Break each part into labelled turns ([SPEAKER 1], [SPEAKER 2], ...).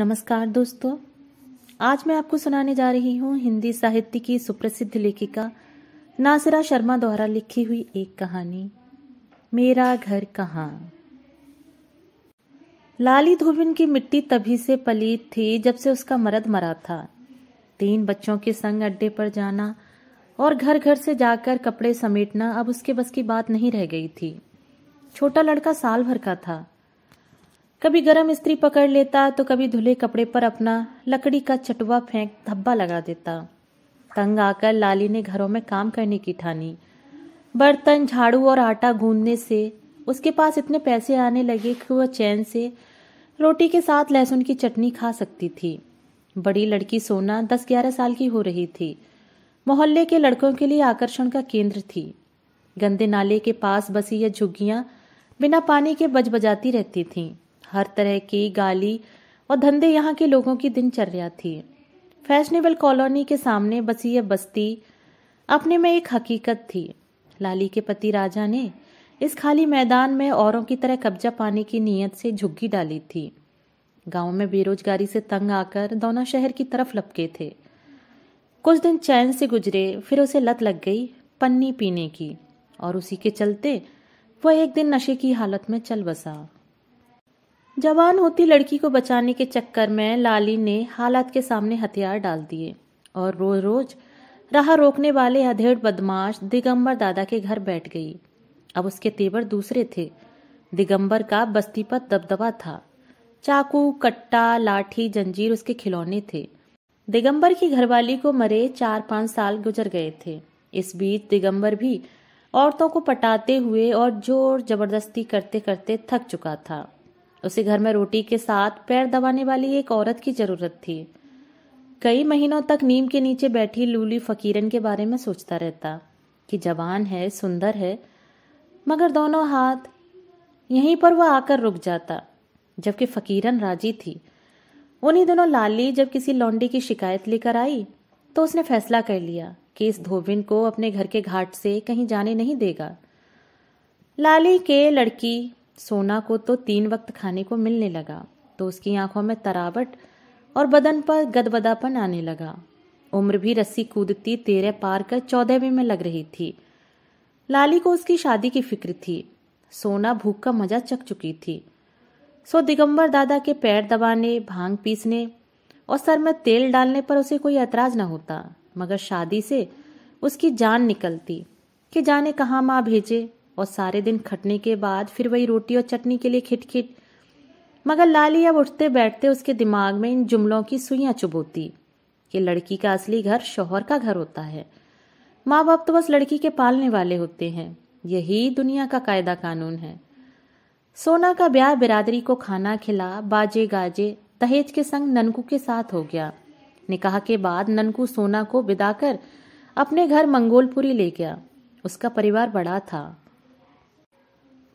[SPEAKER 1] नमस्कार दोस्तों आज मैं आपको सुनाने जा रही हूँ हिंदी साहित्य की सुप्रसिद्ध लेखिका नासिरा शर्मा द्वारा लिखी हुई एक कहानी मेरा घर कहाँ लाली धोबिन की मिट्टी तभी से पलीत थी जब से उसका मरद मरा था तीन बच्चों के संग अड्डे पर जाना और घर घर से जाकर कपड़े समेटना अब उसके बस की बात नहीं रह गई थी छोटा लड़का साल भर का था कभी गर्म स्त्री पकड़ लेता तो कभी धुले कपड़े पर अपना लकड़ी का चटुआ फेंक धब्बा लगा देता तंग आकर लाली ने घरों में काम करने की ठानी बर्तन झाड़ू और आटा गूंदने से उसके पास इतने पैसे आने लगे कि वह चैन से रोटी के साथ लहसुन की चटनी खा सकती थी बड़ी लड़की सोना दस ग्यारह साल की हो रही थी मोहल्ले के लड़कों के लिए आकर्षण का केंद्र थी गंदे नाले के पास बसी यह झुग्गियां बिना पानी के बज बजाती रहती थीं हर तरह की गाली और धंधे यहाँ के लोगों की दिनचर्या थी फैशनेबल कॉलोनी के सामने बसी यह बस्ती अपने में एक हकीकत थी लाली के पति राजा ने इस खाली मैदान में औरों की तरह कब्जा पाने की नीयत से झुग्गी डाली थी गांव में बेरोजगारी से तंग आकर दोनों शहर की तरफ लपके थे कुछ दिन चैन से गुजरे फिर उसे लत लग गई पन्नी पीने की और उसी के चलते वह एक दिन नशे की हालत में चल बसा जवान होती लड़की को बचाने के चक्कर में लाली ने हालात के सामने हथियार डाल दिए और रोज रोज राह रोकने वाले अधेड़ बदमाश दिगंबर दादा के घर बैठ गई अब उसके तेवर दूसरे थे दिगंबर का बस्ती पर दबदबा था चाकू कट्टा लाठी जंजीर उसके खिलौने थे दिगंबर की घरवाली को मरे चार पांच साल गुजर गए थे इस बीच दिगंबर भी औरतों को पटाते हुए और जोर जबरदस्ती करते करते थक चुका था उसे घर में रोटी के साथ पैर दबाने वाली एक औरत की जरूरत थी कई महीनों तक नीम के नीचे बैठी लूली फकीरन के बारे में सोचता रहता कि जवान है सुंदर है मगर दोनों हाथ यहीं पर वह आकर रुक जाता जबकि फकीरन राजी थी उन्हीं दोनों लाली जब किसी लौंडी की शिकायत लेकर आई तो उसने फैसला कर लिया कि इस धोबिन को अपने घर के घाट से कहीं जाने नहीं देगा लाली के लड़की सोना को तो तीन वक्त खाने को मिलने लगा तो उसकी आंखों में तरावट और बदन पर गदबदापन आने लगा उम्र भी रस्सी कूदती तेरे पार कर चौदहवीं में लग रही थी लाली को उसकी शादी की फिक्र थी सोना भूख का मजा चक चुकी थी सो दिगंबर दादा के पैर दबाने भांग पीसने और सर में तेल डालने पर उसे कोई ऐतराज न होता मगर शादी से उसकी जान निकलती कि जाने कहाँ माँ भेजे और सारे दिन खटने के बाद फिर वही रोटी और चटनी के लिए खिटखिट मगर लाली अब उठते बैठते उसके दिमाग में इन जुमलों की सुइयां चुभोती कि लड़की का असली घर शोहर का घर होता है माँ बाप तो बस लड़की के पालने वाले होते हैं यही दुनिया का कायदा कानून है सोना का ब्याह बिरादरी को खाना खिला बाजे गाजे दहेज के संग ननकू के साथ हो गया निकाह के बाद ननकू सोना को कर अपने घर मंगोलपुरी ले गया उसका परिवार बड़ा था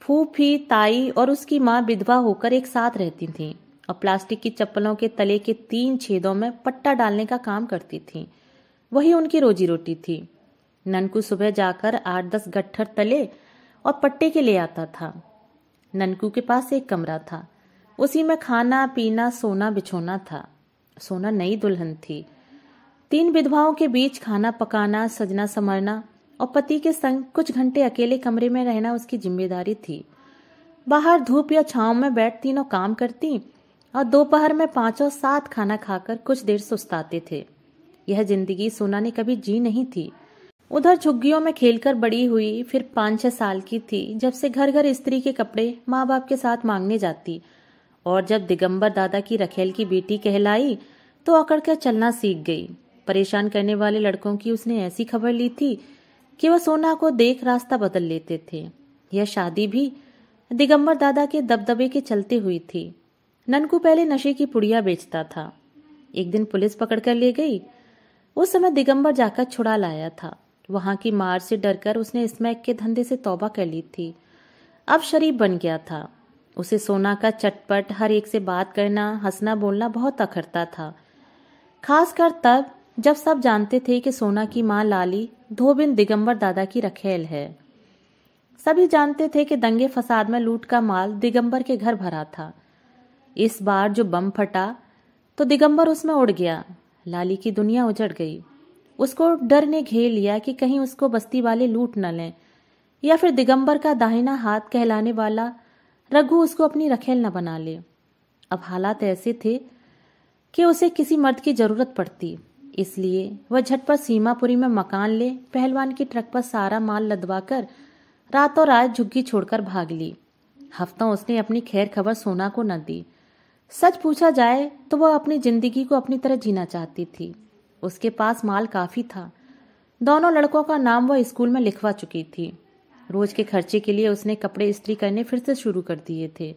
[SPEAKER 1] फूफी ताई और उसकी माँ विधवा होकर एक साथ रहती थीं और प्लास्टिक की चप्पलों के तले के तीन छेदों में पट्टा डालने का काम करती थीं वही उनकी रोजी रोटी थी ननकू सुबह जाकर आठ दस गट्ठर तले और पट्टे के ले आता था ननकू के पास एक कमरा था उसी में खाना पीना सोना बिछोना था सोना नई दुल्हन थी तीन विधवाओं के बीच खाना पकाना सजना समरना और पति के संग कुछ घंटे अकेले कमरे में रहना उसकी जिम्मेदारी थी बाहर धूप या छाव में बैठ तीनों काम करती और दोपहर में पांचों सात खाना खाकर कुछ देर सुस्ताते थे यह जिंदगी सोना ने कभी जी नहीं थी उधर झुग्गियों में खेलकर बड़ी हुई फिर पांच छह साल की थी जब से घर घर स्त्री के कपड़े माँ बाप के साथ मांगने जाती और जब दिगंबर दादा की रखेल की बेटी कहलाई तो अकड़ कर चलना सीख गई परेशान करने वाले लड़कों की उसने ऐसी खबर ली थी कि वह सोना को देख रास्ता बदल लेते थे यह शादी भी दिगंबर दादा के दबदबे के चलते हुई थी ननकू पहले नशे की पुड़िया बेचता था एक दिन पुलिस पकड़कर ले गई उस समय दिगंबर जाकर छुड़ा लाया था वहां की मार से डरकर उसने स्मैक के धंधे से तौबा कर ली थी अब शरीफ बन गया था उसे सोना का चटपट हर एक से बात करना हंसना बोलना बहुत अखरता था खासकर तब जब सब जानते थे कि सोना की माँ लाली धोबिन दिगंबर दादा की रखेल है सभी जानते थे कि दंगे फसाद में लूट का माल दिगंबर के घर भरा था इस बार जो बम फटा तो दिगंबर उसमें उड़ गया लाली की दुनिया उजड़ गई उसको डर ने घेर लिया कि कहीं उसको बस्ती वाले लूट न लें या फिर दिगंबर का दाहिना हाथ कहलाने वाला रघु उसको अपनी रखेल न बना ले अब हालात ऐसे थे कि उसे किसी मर्द की जरूरत पड़ती इसलिए वह झटपट सीमापुरी में मकान ले पहलवान की ट्रक पर सारा माल लदवा कर रात और रात झुग्गी छोड़कर भाग ली हफ्ता उसने अपनी खैर खबर सोना को न दी सच पूछा जाए तो वह अपनी जिंदगी को अपनी तरह जीना चाहती थी उसके पास माल काफी था दोनों लड़कों का नाम वह स्कूल में लिखवा चुकी थी रोज के खर्चे के लिए उसने कपड़े इस्त्री करने फिर से शुरू कर दिए थे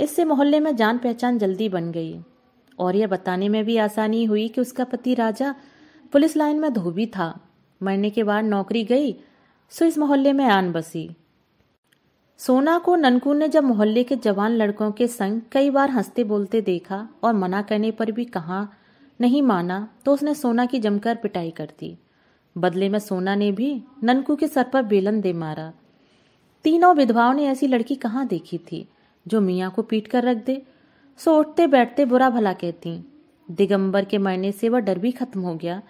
[SPEAKER 1] इससे मोहल्ले में जान पहचान जल्दी बन गई और यह बताने में भी आसानी हुई कि उसका पति राजा पुलिस लाइन में धोबी था मरने के बाद नौकरी गई सो इस मोहल्ले में आन बसी सोना को ननकू ने जब मोहल्ले के जवान लड़कों के संग कई बार हंसते बोलते देखा और मना करने पर भी कहा नहीं माना तो उसने सोना की जमकर पिटाई कर दी बदले में सोना ने भी ननकू के सर पर बेलन दे मारा तीनों विधवाओं ने ऐसी लड़की कहाँ देखी थी जो मियाँ को पीट कर रख दे सो उठते बैठते बुरा भला कहती दिगंबर के मरने से वह डर भी खत्म हो गया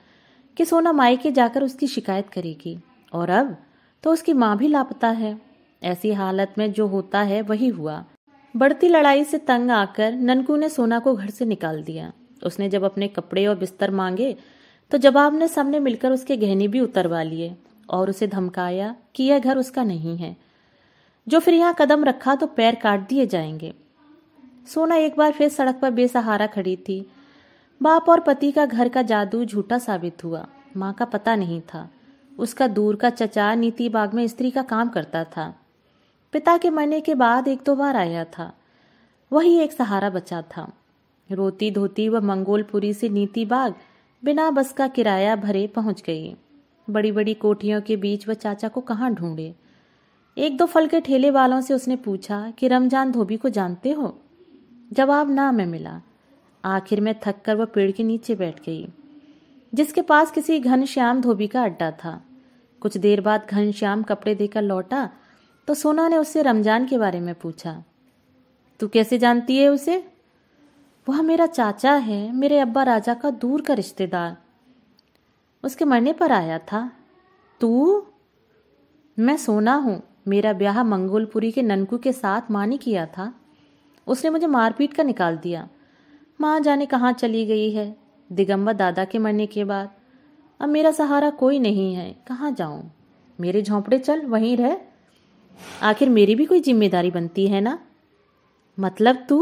[SPEAKER 1] कि सोना मायके जाकर उसकी शिकायत करेगी और अब तो उसकी माँ भी लापता है ऐसी हालत में जो होता है वही हुआ बढ़ती लड़ाई से तंग आकर ननकू ने सोना को घर से निकाल दिया उसने जब अपने कपड़े और बिस्तर मांगे तो जवाब ने सामने मिलकर उसके गहने भी उतरवा लिए और उसे धमकाया कि यह घर उसका नहीं है जो फिर यहाँ कदम रखा तो पैर काट दिए जाएंगे सोना एक बार फिर सड़क पर बेसहारा खड़ी थी बाप और पति का घर का जादू झूठा साबित हुआ माँ का पता नहीं था उसका दूर का चचा नीति बाग में स्त्री का काम करता था पिता के मरने के बाद एक दो बार आया था वही एक सहारा बचा था रोती धोती व मंगोलपुरी से नीति बाग बिना बस का किराया भरे पहुंच गई बड़ी बड़ी कोठियों के बीच वह चाचा को कहाँ ढूंढे एक दो फल के ठेले वालों से उसने पूछा कि रमजान धोबी को जानते हो जवाब ना मैं मिला आखिर में थक कर वह पेड़ के नीचे बैठ गई जिसके पास किसी घनश्याम धोबी का अड्डा था कुछ देर बाद घनश्याम कपड़े देकर लौटा तो सोना ने उससे रमजान के बारे में पूछा तू कैसे जानती है उसे वह मेरा चाचा है मेरे अब्बा राजा का दूर का रिश्तेदार उसके मरने पर आया था तू मैं सोना हूँ मेरा ब्याह मंगोलपुरी के ननकू के साथ माँ ने किया था उसने मुझे मारपीट कर निकाल दिया माँ जाने कहाँ चली गई है दिगंबर दादा के मरने के बाद अब मेरा सहारा कोई नहीं है कहाँ जाऊँ मेरे झोंपड़े चल वहीं रह आखिर मेरी भी कोई जिम्मेदारी बनती है ना मतलब तू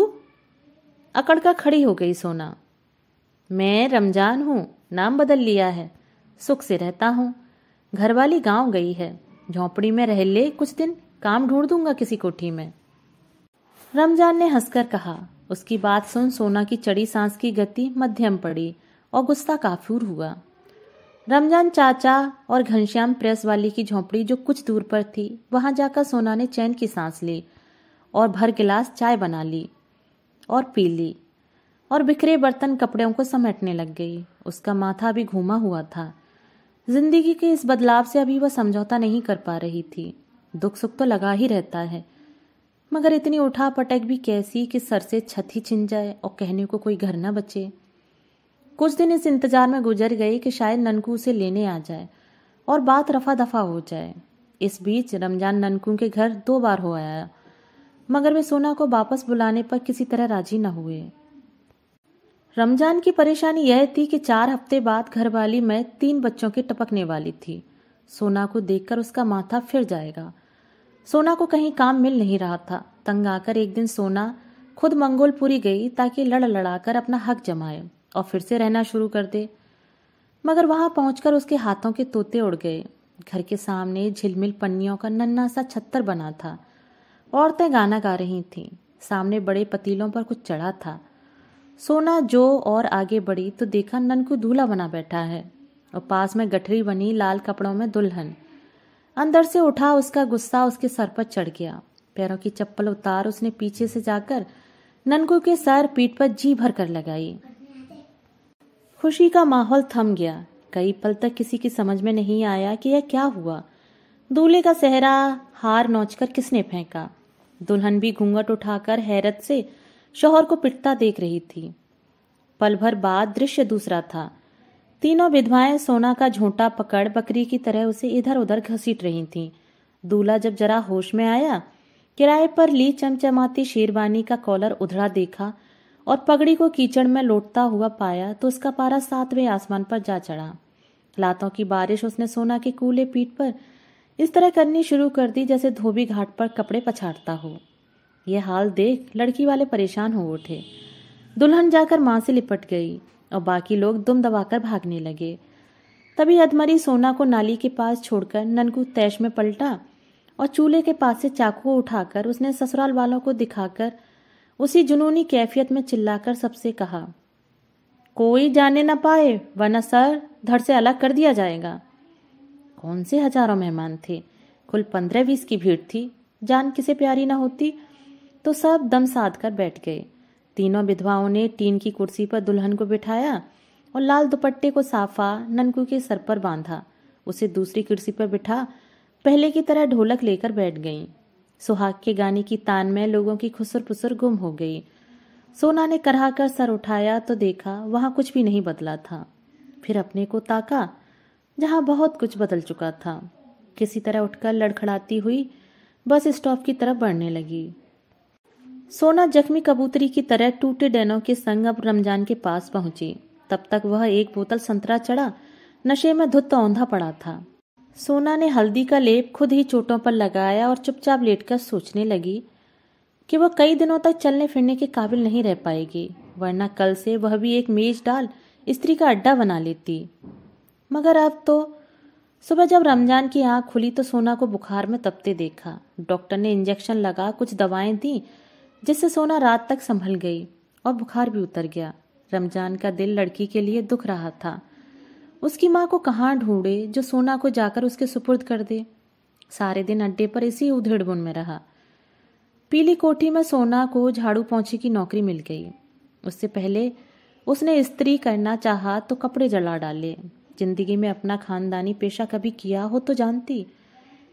[SPEAKER 1] अकड़ खड़ी हो गई सोना मैं रमजान हूँ नाम बदल लिया है सुख से रहता हूँ घरवाली गांव गई है झोंपड़ी में रह ले कुछ दिन काम ढूंढ दूंगा किसी कोठी में रमजान ने हंसकर कहा उसकी बात सुन सोना की चढ़ी सांस की गति मध्यम पड़ी और गुस्सा काफूर हुआ रमजान चाचा और घनश्याम प्रेस वाली की झोंपड़ी जो कुछ दूर पर थी वहां जाकर सोना ने चैन की सांस ली और भर गिलास चाय बना ली और पी ली और बिखरे बर्तन कपड़ों को समेटने लग गई उसका माथा अभी घूमा हुआ था जिंदगी के इस बदलाव से अभी वह समझौता नहीं कर पा रही थी दुख सुख तो लगा ही रहता है मगर इतनी उठा पटक भी कैसी कि सर से छत ही छिन जाए और कहने को कोई घर न बचे कुछ दिन इस इंतजार में गुजर गए कि शायद ननकू उसे लेने आ जाए और बात रफा दफा हो जाए इस बीच रमजान ननकू के घर दो बार हो आया मगर वे सोना को वापस बुलाने पर किसी तरह राजी न हुए रमजान की परेशानी यह थी कि चार हफ्ते बाद घरवाली मैं तीन बच्चों के टपकने वाली थी सोना को देखकर उसका माथा फिर जाएगा सोना को कहीं काम मिल नहीं रहा था तंग आकर एक दिन सोना खुद मंगोलपुरी गई ताकि लड़ लड़ाकर अपना हक जमाए और फिर से रहना शुरू कर दे मगर वहां पहुंचकर उसके हाथों के तोते उड़ गए घर के सामने झिलमिल पन्नियों का नन्ना सा छत्तर बना था औरतें गाना गा रही थीं सामने बड़े पतीलों पर कुछ चढ़ा था सोना जो और आगे बढ़ी तो देखा नन को दूल्हा बना बैठा है और पास में गठरी बनी लाल कपड़ों में दुल्हन अंदर से उठा उसका गुस्सा उसके सर पर चढ़ गया पैरों की चप्पल उतार उसने पीछे से जाकर ननकू के सर पीठ पर जी भर कर लगाई खुशी का माहौल थम गया कई पल तक किसी की समझ में नहीं आया कि यह क्या हुआ दूल्हे का सेहरा हार नोचकर किसने फेंका दुल्हन भी घूंघट उठाकर हैरत से शोहर को पिटता देख रही थी पल भर बाद दृश्य दूसरा था तीनों विधवाएं सोना का झोंटा पकड़ बकरी की तरह उसे इधर उधर घसीट रही थीं। दूल्हा जब जरा होश में आया किराए पर ली चमचमाती शेरवानी का कॉलर उधड़ा देखा और पगड़ी को कीचड़ में लौटता हुआ पाया तो उसका पारा सातवें आसमान पर जा चढ़ा लातों की बारिश उसने सोना के कूले पीठ पर इस तरह करनी शुरू कर दी जैसे धोबी घाट पर कपड़े पछाड़ता हो यह हाल देख लड़की वाले परेशान हो उठे दुल्हन जाकर मां से लिपट गई और बाकी लोग दुम दबाकर भागने लगे तभी अधमरी सोना को नाली के पास छोड़कर ननकू तैश में पलटा और चूल्हे के पास से चाकू उठाकर उसने ससुराल वालों को दिखाकर उसी जुनूनी कैफियत में चिल्लाकर सबसे कहा कोई जाने ना पाए वरना सर धड़ से अलग कर दिया जाएगा कौन से हजारों मेहमान थे कुल पंद्रह बीस की भीड़ थी जान किसे प्यारी ना होती तो सब दम साध कर बैठ गए तीनों विधवाओं ने टीन की कुर्सी पर दुल्हन को बिठाया और लाल दुपट्टे को साफा ननकू के सर पर बांधा उसे दूसरी कुर्सी पर बिठा पहले की तरह ढोलक लेकर बैठ गईं सुहाग के गाने की तान में लोगों की खुसर पुसर गुम हो गई सोना ने करहा कर सर उठाया तो देखा वहां कुछ भी नहीं बदला था फिर अपने को ताका जहां बहुत कुछ बदल चुका था किसी तरह उठकर लड़खड़ाती हुई बस स्टॉप की तरफ बढ़ने लगी सोना जख्मी कबूतरी की तरह टूटे डैनों के संग अब रमजान के पास पहुंची तब तक वह एक बोतल संतरा चढ़ा नशे में धुत औंधा पड़ा था सोना ने हल्दी का लेप खुद ही चोटों पर लगाया और चुपचाप लेटकर सोचने लगी कि वह कई दिनों तक चलने फिरने के काबिल नहीं रह पाएगी वरना कल से वह भी एक मेज डाल स्त्री का अड्डा बना लेती मगर अब तो सुबह जब रमजान की आंख खुली तो सोना को बुखार में तपते देखा डॉक्टर ने इंजेक्शन लगा कुछ दवाएं दी जिससे सोना रात तक संभल गई और बुखार भी उतर गया रमजान का दिल लड़की के लिए दुख रहा था उसकी माँ को कहाँ ढूंढे जो सोना को जाकर उसके सुपुर्द कर दे सारे दिन अड्डे पर इसी उधेड़बुन में रहा पीली कोठी में सोना को झाड़ू पहुंची की नौकरी मिल गई उससे पहले उसने स्त्री करना चाहा तो कपड़े जला डाले जिंदगी में अपना खानदानी पेशा कभी किया हो तो जानती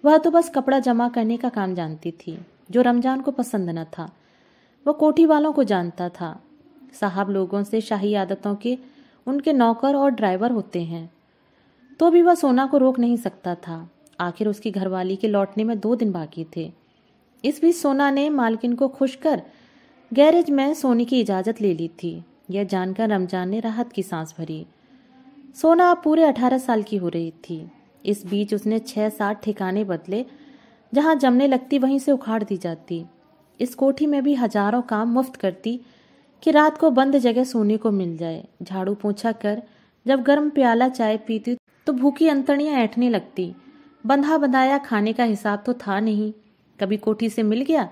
[SPEAKER 1] वह तो बस कपड़ा जमा करने का काम जानती थी जो रमजान को पसंद न था वह कोठी वालों को जानता था साहब लोगों से शाही आदतों के उनके नौकर और ड्राइवर होते हैं तो भी वह सोना को रोक नहीं सकता था आखिर उसकी घरवाली के लौटने में दो दिन बाकी थे इस बीच सोना ने मालकिन को खुश कर गैरेज में सोने की इजाज़त ले ली थी यह जानकर रमजान ने राहत की सांस भरी सोना अब पूरे अठारह साल की हो रही थी इस बीच उसने छह सात ठिकाने बदले जहाँ जमने लगती वहीं से उखाड़ दी जाती इस कोठी में भी हजारों काम मुफ्त करती कि रात को बंद जगह सोने को मिल जाए झाड़ू पोछा कर जब गर्म प्याला चाय पीती तो भूखी अंतड़ियां ऐठने लगती बंधा बंधाया खाने का हिसाब तो था नहीं कभी कोठी से मिल गया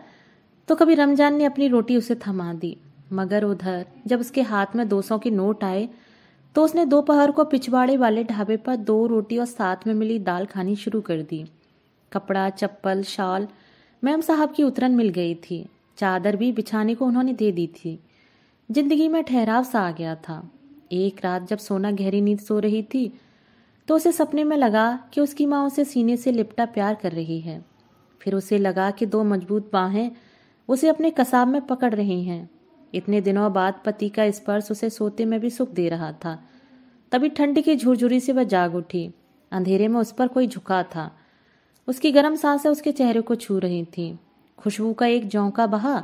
[SPEAKER 1] तो कभी रमजान ने अपनी रोटी उसे थमा दी मगर उधर जब उसके हाथ में दो सौ के नोट आए तो उसने दोपहर को पिछवाड़े वाले ढाबे पर दो रोटी और साथ में मिली दाल खानी शुरू कर दी कपड़ा चप्पल शाल मैम साहब की उतरन मिल गई थी चादर भी बिछाने को उन्होंने दे दी थी जिंदगी में ठहराव सा आ गया था एक रात जब सोना गहरी नींद सो रही थी तो उसे सपने में लगा कि उसकी माँ उसे सीने से लिपटा प्यार कर रही है फिर उसे लगा कि दो मजबूत बाहें उसे अपने कसाब में पकड़ रही हैं इतने दिनों बाद पति का स्पर्श उसे सोते में भी सुख दे रहा था तभी ठंड की झुरझुरी से वह जाग उठी अंधेरे में उस पर कोई झुका था उसकी गर्म सांसें उसके चेहरे को छू रही थीं खुशबू का एक जौंका बहा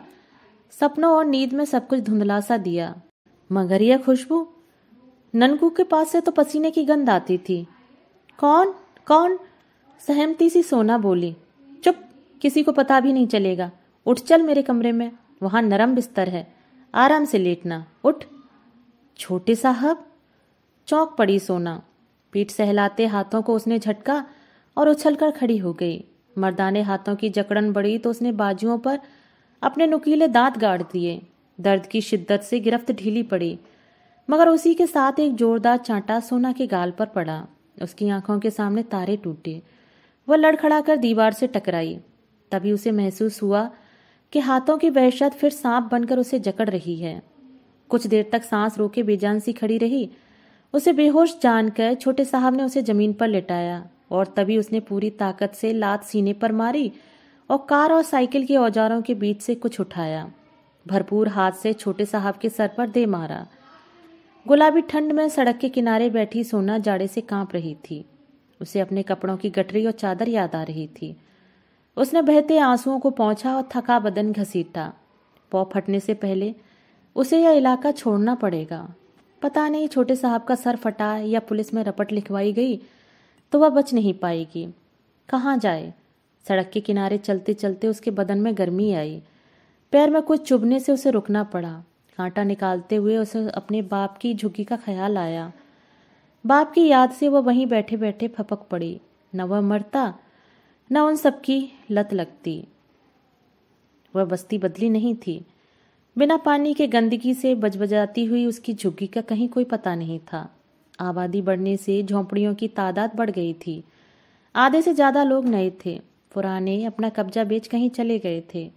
[SPEAKER 1] सपनों और नींद में सब कुछ धुंधला सा दिया मगर यह खुशबू ननकू के पास से तो पसीने की गंध आती थी कौन कौन सहमती सी सोना बोली चुप किसी को पता भी नहीं चलेगा उठ चल मेरे कमरे में वहां नरम बिस्तर है आराम से लेटना उठ छोटे साहब चौंक पड़ी सोना पीठ सहलाते हाथों को उसने झटका और उछलकर खड़ी हो गई मर्दाने हाथों की जकड़न बढ़ी तो उसने बाजुओं पर अपने नुकीले दांत गाड़ दिए दर्द की शिद्दत से गिरफ्त ढीली पड़ी मगर उसी के साथ एक जोरदार चांटा सोना के गाल पर पड़ा उसकी आंखों के सामने तारे टूटे वह लड़खड़ा कर दीवार से टकराई तभी उसे महसूस हुआ कि हाथों की वहशत फिर सांप बनकर उसे जकड़ रही है कुछ देर तक सांस रोके बेजान सी खड़ी रही उसे बेहोश जानकर छोटे साहब ने उसे जमीन पर लेटाया और तभी उसने पूरी ताकत से लात सीने पर मारी और कार और साइकिल के औजारों के बीच से कुछ उठाया भरपूर हाथ से छोटे साहब के सर पर दे मारा गुलाबी ठंड में सड़क के किनारे बैठी सोना जाड़े से कांप रही थी उसे अपने कपड़ों की गटरी और चादर याद आ रही थी उसने बहते आंसुओं को पहुंचा और थका बदन घसीटा पौ फटने से पहले उसे यह इलाका छोड़ना पड़ेगा पता नहीं छोटे साहब का सर फटा या पुलिस में रपट लिखवाई गई तो वह बच नहीं पाएगी कहाँ जाए सड़क के किनारे चलते चलते उसके बदन में गर्मी आई पैर में कुछ चुभने से उसे रुकना पड़ा कांटा निकालते हुए उसे अपने बाप की झुग्गी का ख्याल आया बाप की याद से वह वहीं बैठे बैठे फपक पड़ी न वह मरता न उन सबकी लत लगती वह बस्ती बदली नहीं थी बिना पानी के गंदगी से बजबजाती हुई उसकी झुग्गी का कहीं कोई पता नहीं था आबादी बढ़ने से झोंपड़ियों की तादाद बढ़ गई थी आधे से ज़्यादा लोग नए थे पुराने अपना कब्जा बेच कहीं चले गए थे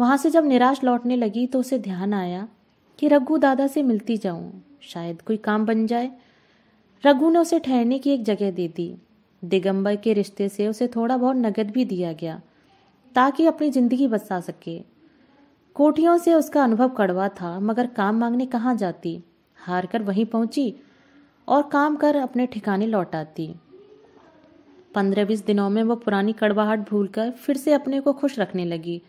[SPEAKER 1] वहां से जब निराश लौटने लगी तो उसे ध्यान आया कि रघु दादा से मिलती जाऊं शायद कोई काम बन जाए रघु ने उसे ठहरने की एक जगह दे दी दिगंबर के रिश्ते से उसे थोड़ा बहुत नगद भी दिया गया ताकि अपनी जिंदगी बसा सके कोठियों से उसका अनुभव कड़वा था मगर काम मांगने कहाँ जाती हार कर वहीं पहुंची और काम कर अपने ठिकाने लौट आती पंद्रह बीस दिनों में वो पुरानी कड़वाहट कर फिर से अपने को खुश रखने लगी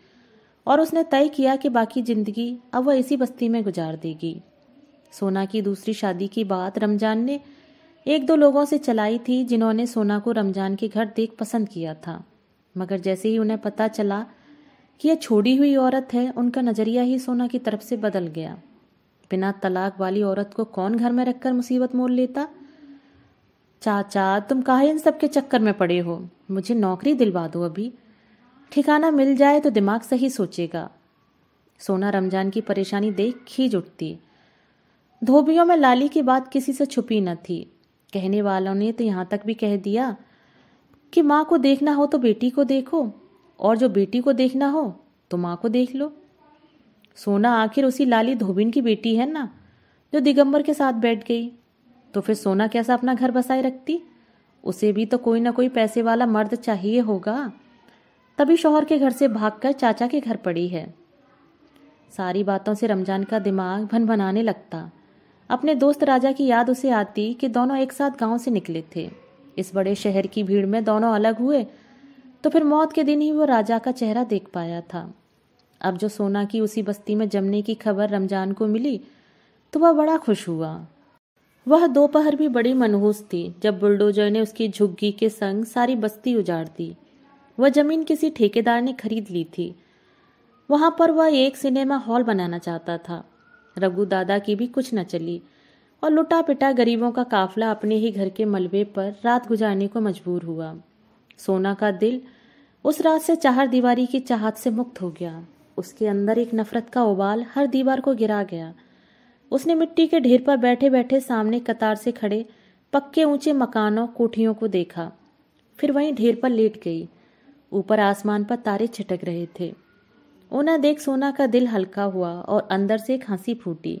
[SPEAKER 1] और उसने तय किया कि बाकी जिंदगी अब वह इसी बस्ती में गुजार देगी सोना की दूसरी शादी की बात रमजान ने एक दो लोगों से चलाई थी जिन्होंने सोना को रमजान के घर देख पसंद किया था मगर जैसे ही उन्हें पता चला कि यह छोड़ी हुई औरत है उनका नजरिया ही सोना की तरफ से बदल गया बिना तलाक वाली औरत को कौन घर में रखकर मुसीबत मोल लेता चाचा तुम कहा इन सब के चक्कर में पड़े हो मुझे नौकरी दिलवा दो अभी ठिकाना मिल जाए तो दिमाग सही सोचेगा सोना रमजान की परेशानी देख खींच उठती धोबियों में लाली की बात किसी से छुपी न थी कहने वालों ने तो यहां तक भी कह दिया कि माँ को देखना हो तो बेटी को देखो और जो बेटी को देखना हो तो माँ को देख लो सोना आखिर उसी लाली धोबिन की बेटी है ना जो दिगंबर के साथ बैठ गई तो फिर सोना कैसा अपना घर बसाए रखती उसे भी तो कोई ना कोई पैसे वाला मर्द चाहिए होगा तभी शोहर के घर से भागकर चाचा के घर पड़ी है सारी बातों से रमजान का दिमाग भन भनाने लगता अपने दोस्त राजा की याद उसे आती कि दोनों एक साथ गांव से निकले थे इस बड़े शहर की भीड़ में दोनों अलग हुए तो फिर मौत के दिन ही वो राजा का चेहरा देख पाया था अब जो सोना की उसी बस्ती में जमने की खबर रमजान को मिली तो वह बड़ा खुश हुआ वह दोपहर भी बड़ी मनहूस थी जब बुलडोजर ने उसकी झुग्गी के संग सारी बस्ती उजाड़ दी वह जमीन किसी ठेकेदार ने खरीद ली थी वहां पर वह एक सिनेमा हॉल बनाना चाहता था रघु दादा की भी कुछ न चली और लुटा पिटा गरीबों का काफला अपने ही घर के मलबे पर रात गुजारने को मजबूर हुआ सोना का दिल उस रात से चार दीवारी की चाहत से मुक्त हो गया उसके अंदर एक नफरत का उबाल हर दीवार को गिरा गया उसने मिट्टी के ढेर पर बैठे बैठे सामने कतार से खड़े पक्के ऊंचे मकानों कोठियों को देखा फिर वहीं ढेर पर लेट गई ऊपर आसमान पर तारे छिटक रहे थे ओना देख सोना का दिल हल्का हुआ और अंदर से एक हंसी फूटी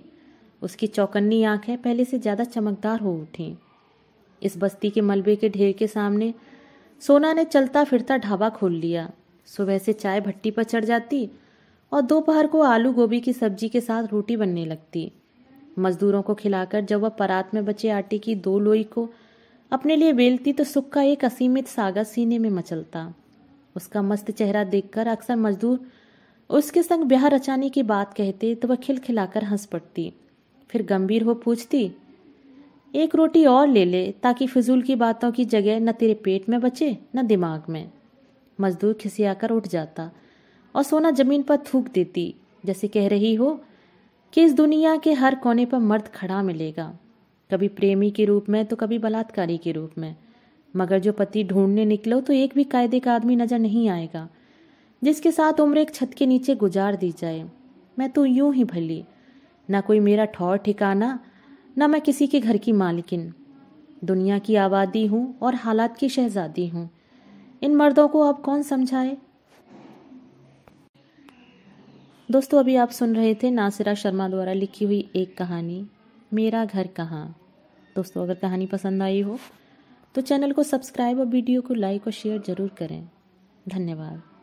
[SPEAKER 1] उसकी चौकन्नी आंखें पहले से ज़्यादा चमकदार हो उठी इस बस्ती के मलबे के ढेर के सामने सोना ने चलता फिरता ढाबा खोल लिया सुबह से चाय भट्टी पर चढ़ जाती और दोपहर को आलू गोभी की सब्जी के साथ रोटी बनने लगती मजदूरों को खिलाकर जब वह परात में बचे आटे की दो लोई को अपने लिए बेलती तो सुख का एक असीमित सागर सीने में मचलता उसका मस्त चेहरा देखकर अक्सर मजदूर उसके संग ब्याह रचाने की बात कहते तो वह खिलखिलाकर हंस पड़ती फिर गंभीर हो पूछती एक रोटी और ले ले ताकि फिजूल की बातों की जगह न तेरे पेट में बचे न दिमाग में मजदूर खिसियाकर उठ जाता और सोना जमीन पर थूक देती जैसे कह रही हो कि इस दुनिया के हर कोने पर मर्द खड़ा मिलेगा कभी प्रेमी के रूप में तो कभी बलात्कारी के रूप में मगर जो पति ढूंढने निकलो तो एक भी कायदे का आदमी नजर नहीं आएगा जिसके साथ उम्र एक छत के नीचे गुजार दी जाए मैं तो यूं ही भली ना कोई मेरा ठौर ठिकाना ना मैं किसी के घर की मालकिन दुनिया की आबादी हूँ और हालात की शहजादी हूँ इन मर्दों को अब कौन समझाए दोस्तों अभी आप सुन रहे थे नासिरा शर्मा द्वारा लिखी हुई एक कहानी मेरा घर कहाँ दोस्तों अगर कहानी पसंद आई हो तो चैनल को सब्सक्राइब और वीडियो को लाइक और शेयर ज़रूर करें धन्यवाद